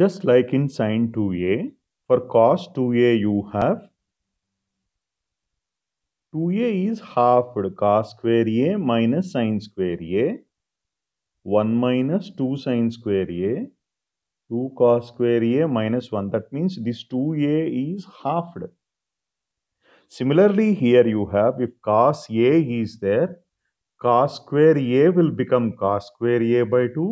Just like in sine 2a, for cos 2a you have 2a is halved cos square a minus sine square a 1 minus 2 sine square a 2 cos square a minus 1 that means this 2a is halved similarly here you have if cos a is there cos square a will become cos square a by 2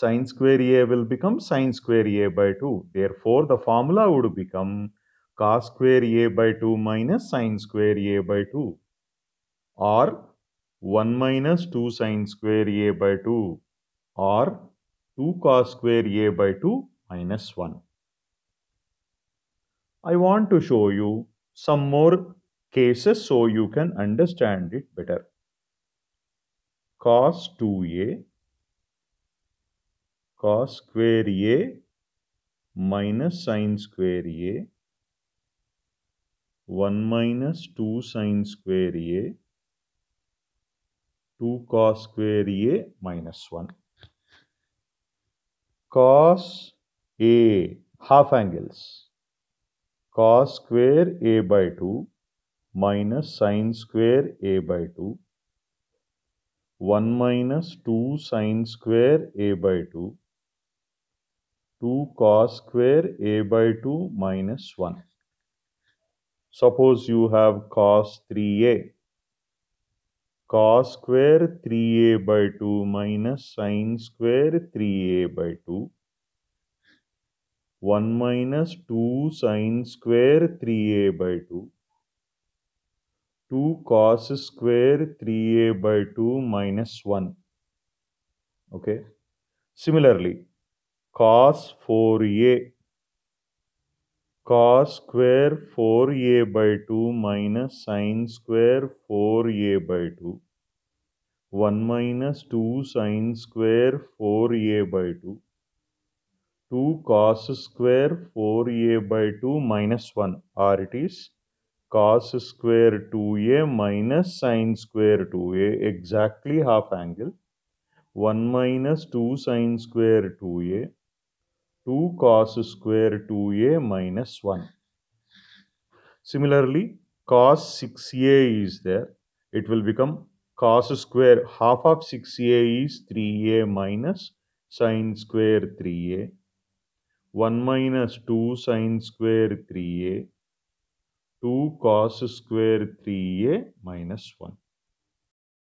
sine square a will become sine square a by 2. Therefore, the formula would become cos square a by 2 minus sine square a by 2 or 1 minus 2 sine square a by 2 or 2 cos square a by 2 minus 1. I want to show you some more cases so you can understand it better. Cos 2a cos square A minus sine square A one minus two sine square A two cos square A minus one cos A half angles cos square A by two minus sine square A by two one minus two sine square A by two 2 cos square a by 2 minus 1. Suppose you have cos 3a. Cos square 3a by 2 minus sine square 3a by 2. 1 minus 2 sine square 3a by 2. 2 cos square 3a by 2 minus 1. Okay. Similarly, cos 4a cos square 4a by 2 minus sine square 4a by 2 1 minus 2 sine square 4a by 2 2 cos square 4a by 2 minus 1 or it is cos square 2a minus sine square 2a exactly half angle 1 minus 2 sine square 2a 2 cos square 2a minus 1. Similarly, cos 6a is there. It will become cos square half of 6a is 3a minus sine square 3a. 1 minus 2 sine square 3a. 2 cos square 3a minus 1.